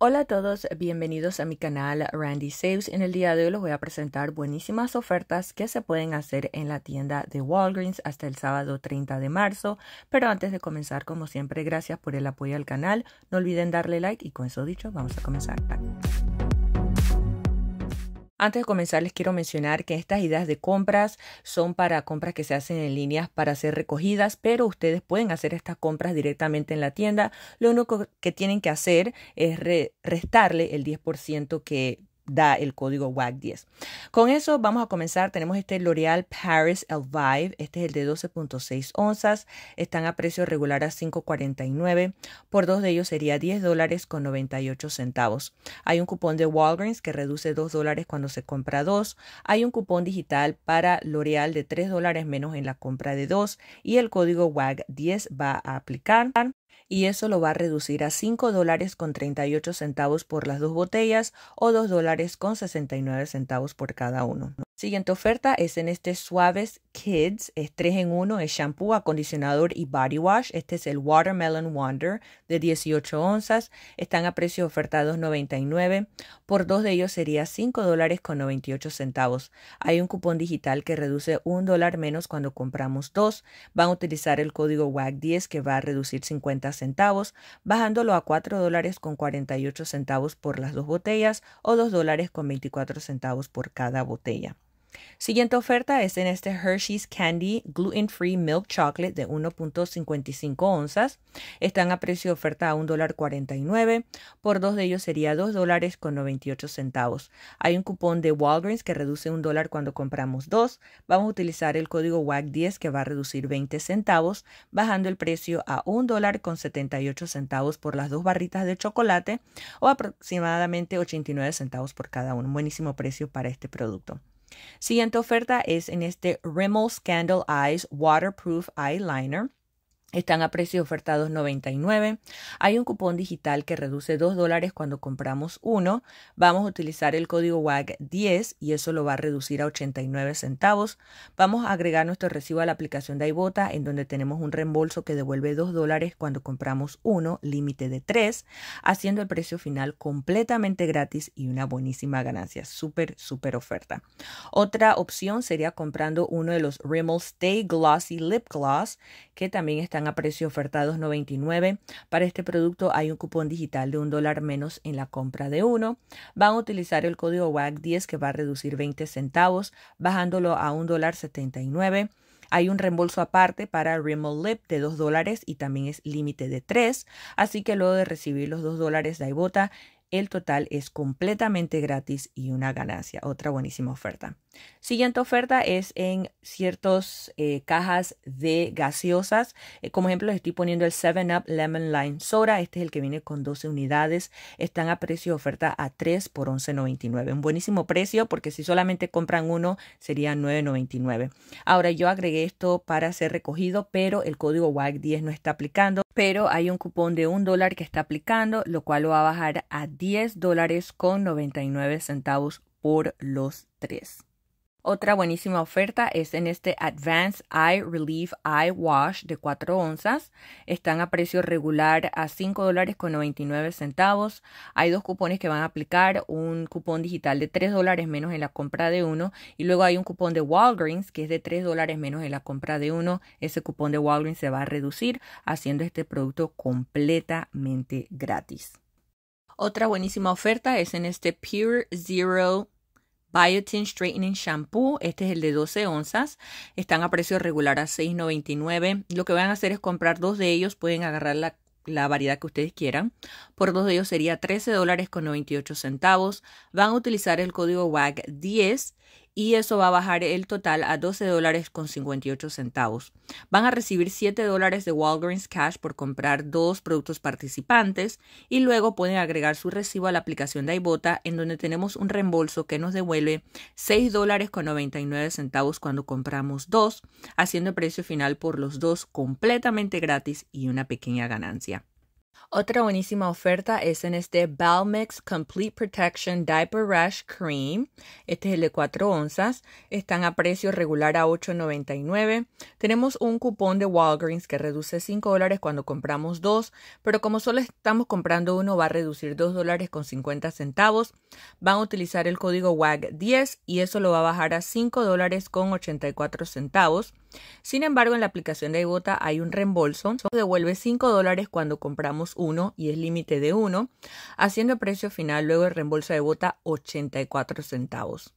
Hola a todos, bienvenidos a mi canal Randy Saves. En el día de hoy les voy a presentar buenísimas ofertas que se pueden hacer en la tienda de Walgreens hasta el sábado 30 de marzo. Pero antes de comenzar, como siempre, gracias por el apoyo al canal. No olviden darle like y con eso dicho, vamos a comenzar. Antes de comenzar, les quiero mencionar que estas ideas de compras son para compras que se hacen en líneas para ser recogidas, pero ustedes pueden hacer estas compras directamente en la tienda. Lo único que tienen que hacer es restarle el 10% que da el código wag 10 Con eso vamos a comenzar. Tenemos este L'Oreal Paris Vive. Este es el de 12.6 onzas. Están a precio regular a 5.49. Por dos de ellos sería $10.98. dólares con centavos. Hay un cupón de Walgreens que reduce 2 dólares cuando se compra dos. Hay un cupón digital para L'Oreal de 3 dólares menos en la compra de dos Y el código WAG10 va a aplicar y eso lo va a reducir a 5 dólares con 38 centavos por las dos botellas o dos dólares con 69 centavos por cada uno. Siguiente oferta es en este Suaves Kids, es 3 en 1, es shampoo, acondicionador y body wash. Este es el Watermelon Wonder de 18 onzas, están a precio de oferta 2.99, por dos de ellos sería $5.98. Hay un cupón digital que reduce un dólar menos cuando compramos dos. Van a utilizar el código WAG10 que va a reducir 50 centavos, bajándolo a $4.48 por las dos botellas o $2.24 por cada botella. Siguiente oferta es en este Hershey's Candy Gluten Free Milk Chocolate de 1.55 onzas. Están a precio de oferta a $1.49. Por dos de ellos sería $2.98. Hay un cupón de Walgreens que reduce un dólar cuando compramos dos. Vamos a utilizar el código WAC10 que va a reducir 20 centavos, bajando el precio a $1.78 por las dos barritas de chocolate o aproximadamente 89 centavos por cada uno. Buenísimo precio para este producto. Siguiente oferta es en este Rimmel Scandal Eyes Waterproof Eyeliner. Están a precio ofertados 99. Hay un cupón digital que reduce 2 dólares cuando compramos uno. Vamos a utilizar el código WAG 10 y eso lo va a reducir a 89 centavos. Vamos a agregar nuestro recibo a la aplicación de iBota en donde tenemos un reembolso que devuelve 2 dólares cuando compramos uno, límite de 3, haciendo el precio final completamente gratis y una buenísima ganancia. Súper, súper oferta. Otra opción sería comprando uno de los Rimmel Stay Glossy Lip Gloss que también está a precio ofertados 99. Para este producto hay un cupón digital de un dólar menos en la compra de uno. Van a utilizar el código WAC10 que va a reducir 20 centavos, bajándolo a 1.79 Hay un reembolso aparte para Rimmel Lip de 2 dólares y también es límite de 3, así que luego de recibir los 2 dólares de Ibota, el total es completamente gratis y una ganancia. Otra buenísima oferta. Siguiente oferta es en ciertas eh, cajas de gaseosas. Eh, como ejemplo, estoy poniendo el 7-Up Lemon Lime Soda. Este es el que viene con 12 unidades. Están a precio de oferta a 3 por 11.99. Un buenísimo precio porque si solamente compran uno sería 9.99. Ahora yo agregué esto para ser recogido, pero el código WAG10 no está aplicando pero hay un cupón de un dólar que está aplicando, lo cual lo va a bajar a 10 dólares con 99 centavos por los tres. Otra buenísima oferta es en este Advanced Eye Relief Eye Wash de 4 onzas. Están a precio regular a 5 dólares con 99 centavos. Hay dos cupones que van a aplicar, un cupón digital de 3 dólares menos en la compra de uno y luego hay un cupón de Walgreens que es de 3 dólares menos en la compra de uno. Ese cupón de Walgreens se va a reducir haciendo este producto completamente gratis. Otra buenísima oferta es en este Pure Zero Biotin Straightening Shampoo. Este es el de 12 onzas. Están a precio regular a $6.99. Lo que van a hacer es comprar dos de ellos. Pueden agarrar la, variedad que ustedes quieran. Por dos de ellos sería $13.98, Van a utilizar el código WAG10 y eso va a bajar el total a 12 dólares con 58 centavos. Van a recibir 7 dólares de Walgreens Cash por comprar dos productos participantes y luego pueden agregar su recibo a la aplicación de iBota en donde tenemos un reembolso que nos devuelve 6 dólares con 99 centavos cuando compramos dos, haciendo el precio final por los dos completamente gratis y una pequeña ganancia. Otra buenísima oferta es en este Balmex Complete Protection Diaper Rash Cream. Este es el de 4 onzas. Están a precio regular a $8.99. Tenemos un cupón de Walgreens que reduce 5 dólares cuando compramos dos, pero como solo estamos comprando uno va a reducir 2 dólares con 50 centavos. Van a utilizar el código WAG10 y eso lo va a bajar a 5 dólares con 84 centavos. Sin embargo, en la aplicación de Ibota hay un reembolso. Devuelve 5 dólares cuando compramos 1 y es límite de 1, haciendo precio final luego el reembolso de bota 84 centavos.